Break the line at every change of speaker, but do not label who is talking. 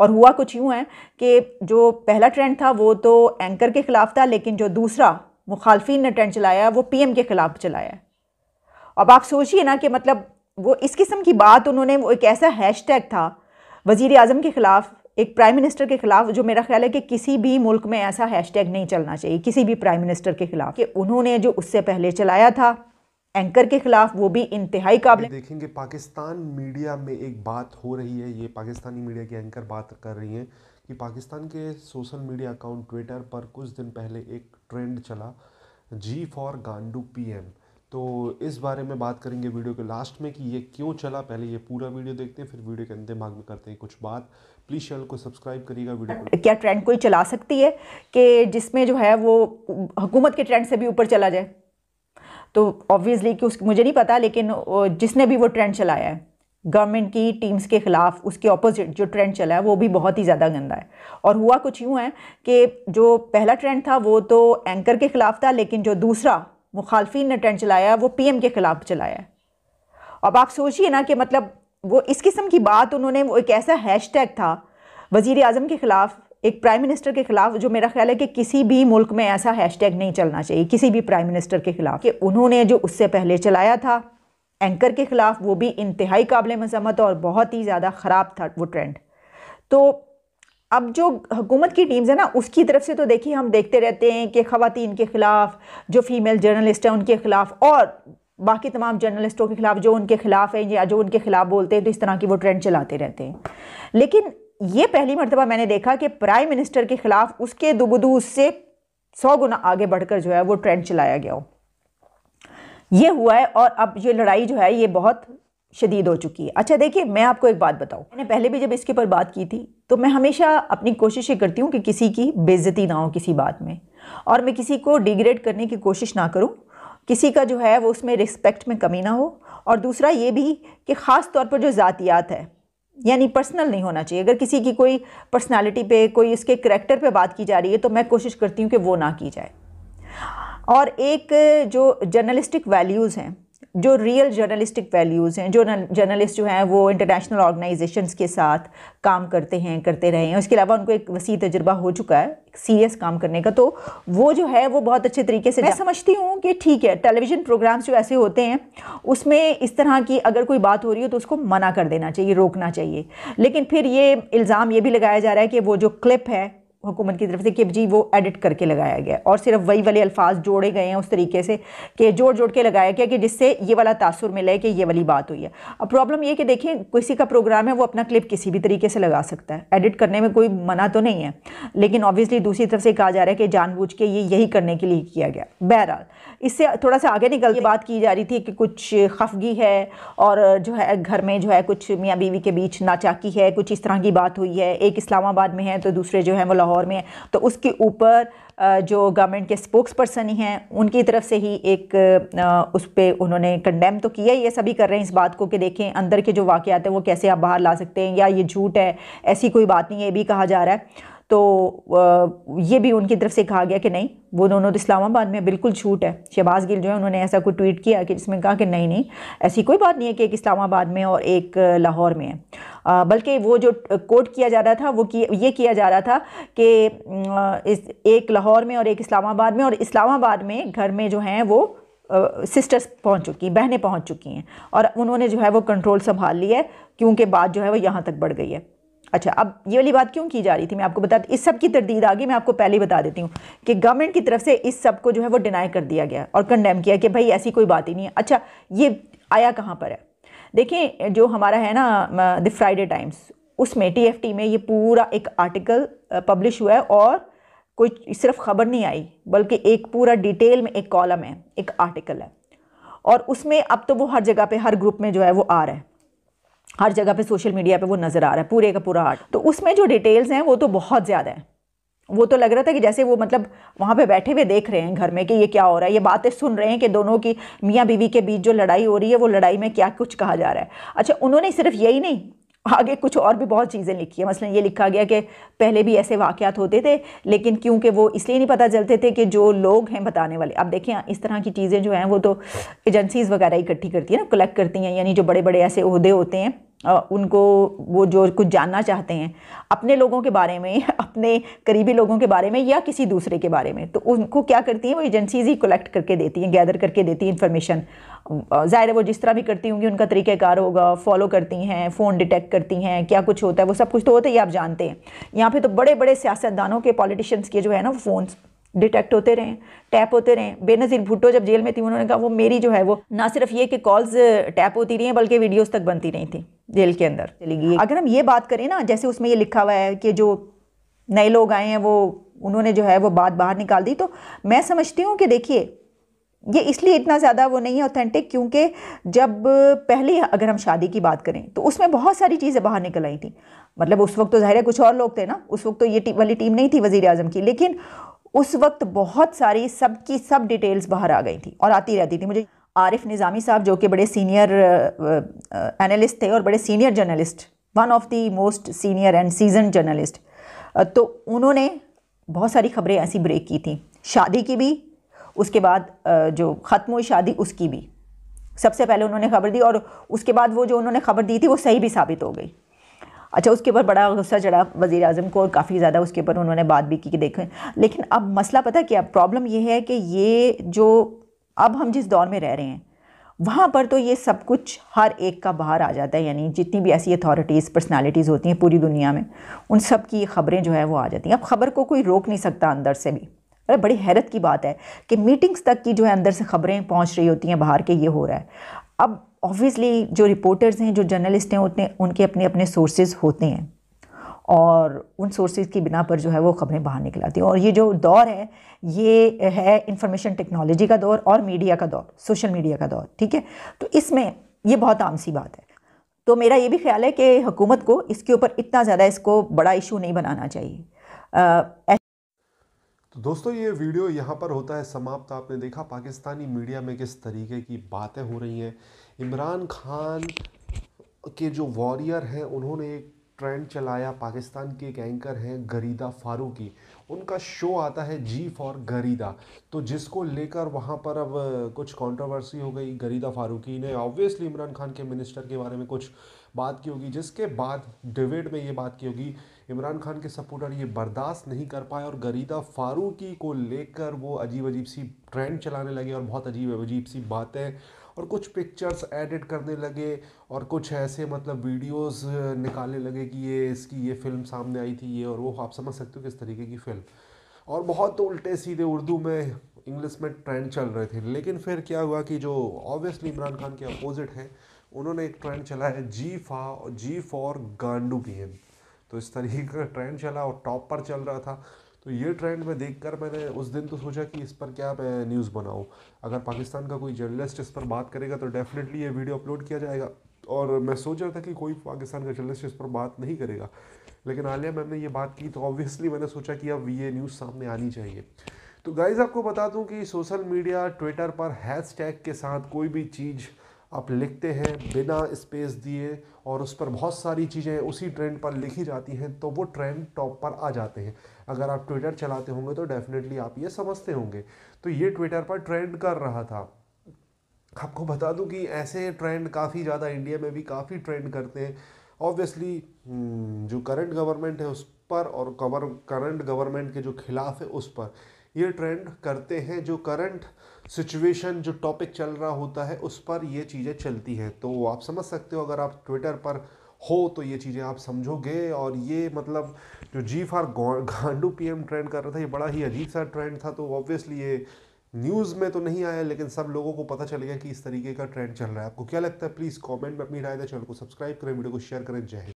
और हुआ कुछ यूँ है कि जो पहला ट्रेंड था वो तो एंकर के ख़िलाफ़ था लेकिन जो दूसरा मुखालफिन ने ट्रेंड चलाया वो पी के ख़िलाफ़ चलाया अब आप सोचिए ना कि मतलब वो इस किस्म की बात उन्होंने वो एक ऐसा हैश था वज़ी अजम के ख़िलाफ़ एक प्राइम मिनिस्टर के ख़िलाफ़ जो मेरा ख्याल है कि किसी भी मुल्क में ऐसा हैशटैग नहीं चलना चाहिए किसी भी प्राइम मिनिस्टर के ख़िलाफ़ कि उन्होंने जो उससे पहले चलाया था एंकर के खिलाफ वो भी इंतहाई
काबिल देखेंगे पाकिस्तान मीडिया में एक बात हो रही है ये पाकिस्तानी मीडिया के एंकर बात कर रही हैं कि पाकिस्तान के सोशल मीडिया अकाउंट ट्विटर पर कुछ दिन पहले एक ट्रेंड चला जी फॉर गांडू पीएम तो इस बारे में बात करेंगे वीडियो के लास्ट में कि ये क्यों चला पहले ये पूरा वीडियो देखते हैं फिर वीडियो के अंतिम भाग में करते हैं कुछ बात प्लीज़ चैनल को सब्सक्राइब करिएगा वीडियो
क्या ट्रेंड कोई चला सकती है कि जिसमें जो है वो हुकूमत के ट्रेंड से भी ऊपर चला जाए तो ऑब्वियसली कि उस मुझे नहीं पता लेकिन जिसने भी वो ट्रेंड चलाया है गवर्नमेंट की टीम्स के ख़िलाफ़ उसके ऑपोजिट जो ट्रेंड चला है वो भी बहुत ही ज़्यादा गंदा है और हुआ कुछ यूँ है कि जो पहला ट्रेंड था वो तो एंकर के ख़िलाफ़ था लेकिन जो दूसरा मुखालफी ने ट्रेंड चलाया वो पीएम के ख़िलाफ़ चलाया है अब आप सोचिए ना कि मतलब वो इस किस्म की बात उन्होंने वो एक ऐसा टैग था वज़ी अजम के ख़िलाफ़ एक प्राइम मिनिस्टर के खिलाफ जो मेरा ख्याल है कि किसी भी मुल्क में ऐसा हैशटैग नहीं चलना चाहिए किसी भी प्राइम मिनिस्टर के खिलाफ कि उन्होंने जो उससे पहले चलाया था एंकर के ख़िलाफ़ वो भी इंतहाई काबिल मजम्मत और बहुत ही ज़्यादा ख़राब था वो ट्रेंड तो अब जो हुकूमत की टीम्स है ना उसकी तरफ से तो देखिए हम देखते रहते हैं कि ख़वातीन के ख़िलाफ़ जो फ़ीमेल जर्नलिस्ट हैं उनके ख़िलाफ़ और बाकी तमाम जर्नलिस्टों के ख़िलाफ़ जो उनके ख़िलाफ़ हैं या जो उनके ख़िलाफ़ बोलते हैं तो इस तरह की वो ट्रेंड चलाते रहते हैं लेकिन ये पहली मरतबा मैंने देखा कि प्राइम मिनिस्टर के ख़िलाफ़ उसके दुबदू से सौ गुना आगे बढ़कर जो है वो ट्रेंड चलाया गया हो ये हुआ है और अब ये लड़ाई जो है ये बहुत शदीद हो चुकी है अच्छा देखिए मैं आपको एक बात बताऊँ मैंने पहले भी जब इसके ऊपर बात की थी तो मैं हमेशा अपनी कोशिश ये करती हूँ कि किसी की बेजती ना हो किसी बात में और मैं किसी को डिग्रेड करने की कोशिश ना करूँ किसी का जो है वो उसमें रिस्पेक्ट में कमी ना हो और दूसरा ये भी कि ख़ास तौर पर जो ज़ातियात है यानी पर्सनल नहीं होना चाहिए अगर किसी की कोई पर्सनालिटी पे कोई उसके करेक्टर पे बात की जा रही है तो मैं कोशिश करती हूँ कि वो ना की जाए और एक जो जर्नलिस्टिक वैल्यूज़ हैं जो रियल जर्नलिस्टिक वैल्यूज़ हैं जो जर्नलिस्ट जो हैं वो इंटरनेशनल ऑर्गेनाइजेशंस के साथ काम करते हैं करते रहे हैं उसके अलावा उनको एक वसी तजर्बा हो चुका है सीरियस काम करने का तो वो जो है वो बहुत अच्छे तरीके से मैं समझती हूँ कि ठीक है टेलीविज़न प्रोग्राम्स जो ऐसे होते हैं उसमें इस तरह की अगर कोई बात हो रही हो तो उसको मना कर देना चाहिए रोकना चाहिए लेकिन फिर ये इल्ज़ाम ये भी लगाया जा रहा है कि वो जो क्लिप है हुकूमत की तरफ से कि जी वो एडिट करके लगाया गया और सिर्फ वही वाले अल्फाज जोड़े गए हैं उस तरीके से कि जोड़ जोड़ के लगाया गया कि जिससे ये वाला तासुर मिले कि ये वाली बात हुई है अब प्रॉब्लम ये कि देखें किसी का प्रोग्राम है वो अपना क्लिप किसी भी तरीके से लगा सकता है एडिट करने में कोई मना तो नहीं है लेकिन ऑब्वियसली दूसरी तरफ से कहा जा रहा है कि जानबूझ के ये यही करने के लिए किया गया बहरहाल इससे थोड़ा सा आगे निकल के बात की जा रही थी कि कुछ खफगी है और जो है घर में जो है कुछ मियाँ बीवी के बीच नाचाकी है कुछ इस तरह की बात हुई है एक इस्लामाबाद में है तो दूसरे जो है वो लाहौर में तो उसके ऊपर जो गवर्नमेंट के स्पोक्स पर्सन ही हैं उनकी तरफ से ही एक उस पर उन्होंने कंडेम तो किया ही है सभी कर रहे हैं इस बात को कि देखें अंदर के जो वाक़ हैं वो कैसे आप बाहर ला सकते हैं या ये झूठ है ऐसी कोई बात नहीं ये भी कहा जा रहा है तो ये भी उनकी तरफ से कहा गया कि नहीं वो दोनों तो इस्लामाबाद में बिल्कुल झूठ है शहबाज गिल जो है उन्होंने ऐसा कोई ट्वीट किया कि जिसमें कहा कि नहीं नहीं ऐसी कोई बात नहीं है कि एक इस्लामाबाद में और एक लाहौर में है बल्कि वो जो कोट किया जा रहा था वो कि, ये किया जा रहा था कि इस एक लाहौर में और एक इस्लामाबाद में और इस्लामाबाद में घर में जो हैं वो सिस्टर्स पहुंच चुकी हैं बहनें पहुंच चुकी हैं और उन्होंने जो है वो कंट्रोल संभाल लिया है क्योंकि बात जो है वो यहाँ तक बढ़ गई है अच्छा अब ये वाली बात क्यों की जा रही थी मैं आपको बता इस सब की तरदीद गई मैं आपको पहले ही बता देती हूँ कि गवर्नमेंट की तरफ से इस सब को जो है वो डिनाई कर दिया गया और कंडेम किया कि भाई ऐसी कोई बात ही नहीं है अच्छा ये आया कहाँ पर है देखें जो हमारा है ना द फ्राइडे टाइम्स उसमें टी में ये पूरा एक आर्टिकल पब्लिश हुआ है और कोई सिर्फ खबर नहीं आई बल्कि एक पूरा डिटेल में एक कॉलम है एक आर्टिकल है और उसमें अब तो वो हर जगह पे हर ग्रुप में जो है वो आ रहा है हर जगह पे सोशल मीडिया पे वो नज़र आ रहा है पूरे का पूरा आर्ट तो उसमें जो डिटेल्स हैं वो तो बहुत ज़्यादा हैं वो तो लग रहा था कि जैसे वो मतलब वहाँ पे बैठे हुए देख रहे हैं घर में कि ये क्या हो रहा है ये बातें सुन रहे हैं कि दोनों की मियाँ बीवी के बीच जो लड़ाई हो रही है वो लड़ाई में क्या कुछ कहा जा रहा है अच्छा उन्होंने सिर्फ यही नहीं आगे कुछ और भी बहुत चीज़ें लिखी है मसलन ये लिखा गया कि पहले भी ऐसे वाक़ात होते थे लेकिन क्योंकि वो इसलिए नहीं पता चलते थे कि जो लोग हैं बताने वाले अब देखें इस तरह की चीज़ें जो हैं वो तो एजेंसीज़ वगैरह इकट्ठी करती हैं ना कलेक्ट करती हैं यानी जो बड़े बड़े ऐसे अहदे होते हैं उनको वो जो कुछ जानना चाहते हैं अपने लोगों के बारे में अपने करीबी लोगों के बारे में या किसी दूसरे के बारे में तो उनको क्या करती हैं वो एजेंसीज ही कलेक्ट करके देती हैं गैदर करके देती हैं इन्फॉर्मेशन ज़ाहिर है वो जिस तरह भी करती होंगी उनका तरीक़ाकार होगा फॉलो करती हैं फ़ोन डिटेक्ट करती हैं क्या कुछ होता है वो सब कुछ तो होता ही आप जानते हैं यहाँ पर तो बड़े बड़े सियासतदानों के पॉलिटिशियंस के जो है ना फ़ोन डिटेक्ट होते रहें टैप होते रहें बेनज़ीर भुट्टो जब जेल में थी उन्होंने कहा वो मेरी जो है वो ना सिर्फ ये कि कॉल्स टैप होती रही हैं बल्कि वीडियोस तक बनती रही थी जेल के अंदर चली गई अगर हम ये बात करें ना जैसे उसमें ये लिखा हुआ है कि जो नए लोग आए हैं वो उन्होंने जो है वो बात बाहर निकाल दी तो मैं समझती हूँ कि देखिए ये इसलिए इतना ज़्यादा वो नहीं है ऑथेंटिक क्योंकि जब पहले अगर हम शादी की बात करें तो उसमें बहुत सारी चीज़ें बाहर निकल आई थी मतलब उस वक्त तो ज़ाहिर कुछ और लोग थे ना उस वक्त तो ये टी, वाली टीम नहीं थी वज़ी अजम की लेकिन उस वक्त बहुत सारी सब की सब डिटेल्स बाहर आ गई थी और आती रहती थी मुझे आरिफ निज़ामी साहब जो कि बड़े सीनियर एनालिस्ट थे और बड़े senior journalist one of the most senior and seasoned journalist तो उन्होंने बहुत सारी खबरें ऐसी ब्रेक की थी शादी की भी उसके बाद जो ख़त्म हुई शादी उसकी भी सबसे पहले उन्होंने खबर दी और उसके बाद वो जो उन्होंने खबर दी थी वो सही भी साबित हो गई अच्छा उसके ऊपर बड़ा गुस्सा चढ़ा वज़ी अजम को और काफ़ी ज़्यादा उसके ऊपर उन्होंने बात भी की कि देखें लेकिन अब मसला पता क्या प्रॉब्लम यह है कि ये जो अब हम जिस दौर में रह रहे हैं वहाँ पर तो ये सब कुछ हर एक का बाहर आ जाता है यानी जितनी भी ऐसी अथॉरिटीज़ पर्सनालिटीज़ होती हैं पूरी दुनिया में उन सब की खबरें जो है वो आ जाती हैं अब ख़बर को कोई रोक नहीं सकता अंदर से भी अरे बड़ी हैरत की बात है कि मीटिंग्स तक की जो है अंदर से खबरें पहुँच रही होती हैं बाहर के ये हो रहा है अब ऑब्वियसली जो रिपोर्टर्स हैं जो जर्नलिस्ट हैं उतने उनके अपने अपने सोर्सेज होते हैं और उन सोर्सेज की बिना पर जो है वो खबरें बाहर निकल आती हैं और ये जो दौर है ये है इंफॉर्मेशन टेक्नोलॉजी का दौर और मीडिया का दौर सोशल मीडिया का दौर ठीक है तो इसमें ये बहुत आम सी बात है तो मेरा ये भी ख्याल है कि हुकूमत को इसके ऊपर इतना ज़्यादा इसको बड़ा इशू नहीं बनाना चाहिए आ,
तो दोस्तों ये वीडियो यहाँ पर होता है समाप्त आपने देखा पाकिस्तानी मीडिया में किस तरीके की बातें हो रही हैं इमरान खान के जो वॉरियर हैं उन्होंने एक ट्रेंड चलाया पाकिस्तान के एक एंकर हैं गरीदा फारूकी उनका शो आता है जी फॉर गरीदा तो जिसको लेकर वहाँ पर अब कुछ कंट्रोवर्सी हो गई गरीदा फारूकी ने ऑब्वियसली इमरान खान के मिनिस्टर के बारे में कुछ बात की होगी जिसके बाद डिबेट में ये बात की होगी इमरान खान के सपोर्टर ये बर्दाश्त नहीं कर पाए और गरीदा फारूकी को लेकर वो अजीब अजीब सी ट्रेंड चलाने लगे और बहुत अजीब अजीब सी बातें और कुछ पिक्चर्स एडिट करने लगे और कुछ ऐसे मतलब वीडियोस निकालने लगे कि ये इसकी ये फिल्म सामने आई थी ये और वो आप समझ सकते हो किस तरीके की फिल्म और बहुत उल्टे सीधे उर्दू में इंग्लिश में ट्रेंड चल रहे थे लेकिन फिर क्या हुआ कि जो ऑब्वियसली इमरान खान के अपोजिट हैं उन्होंने एक ट्रेंड चला है जी फा और जी फॉर गांडू गेम तो इस तरीके का ट्रेंड चला और टॉप पर चल रहा था तो ये ट्रेंड में देख कर मैंने उस दिन तो सोचा कि इस पर क्या मैं न्यूज़ बनाऊँ अगर पाकिस्तान का कोई जर्नलिस्ट इस पर बात करेगा तो डेफिनेटली ये वीडियो अपलोड किया जाएगा और मैं सोच रहा था कि कोई पाकिस्तान का जर्नलिस्ट इस पर बात नहीं करेगा लेकिन आलिया मैम ने ये बात की तो ऑब्वियसली मैंने सोचा कि अब ये न्यूज़ सामने आनी चाहिए तो गाइज़ आपको बता दूँ कि सोशल मीडिया ट्विटर पर टैग के साथ कोई भी चीज़ आप लिखते हैं बिना स्पेस दिए और उस पर बहुत सारी चीज़ें उसी ट्रेंड पर लिखी जाती हैं तो वो ट्रेंड टॉप पर आ जाते हैं अगर आप ट्विटर चलाते होंगे तो डेफिनेटली आप ये समझते होंगे तो ये ट्विटर पर ट्रेंड कर रहा था आपको बता दूं कि ऐसे ट्रेंड काफ़ी ज़्यादा इंडिया में भी काफ़ी ट्रेंड करते हैं ऑब्वियसली हम्म, जो करंट गवर्नमेंट है उस पर और कवर करंट गवर्नमेंट के जो खिलाफ है उस पर ये ट्रेंड करते हैं जो करंट सिचुएशन जो टॉपिक चल रहा होता है उस पर ये चीज़ें चलती हैं तो आप समझ सकते हो अगर आप ट्विटर पर हो तो ये चीज़ें आप समझोगे और ये मतलब जो जी फार गांडू पीएम ट्रेंड कर रहा था ये बड़ा ही अजीब सा ट्रेंड था तो ऑब्वियसली ये न्यूज़ में तो नहीं आया लेकिन सब लोगों को पता चल गया कि इस तरीके का ट्रेंड चल रहा है आपको क्या लगता है प्लीज़ कमेंट में अपनी राय दें चैनल को सब्सक्राइब करें वीडियो को शेयर करें जय हिंद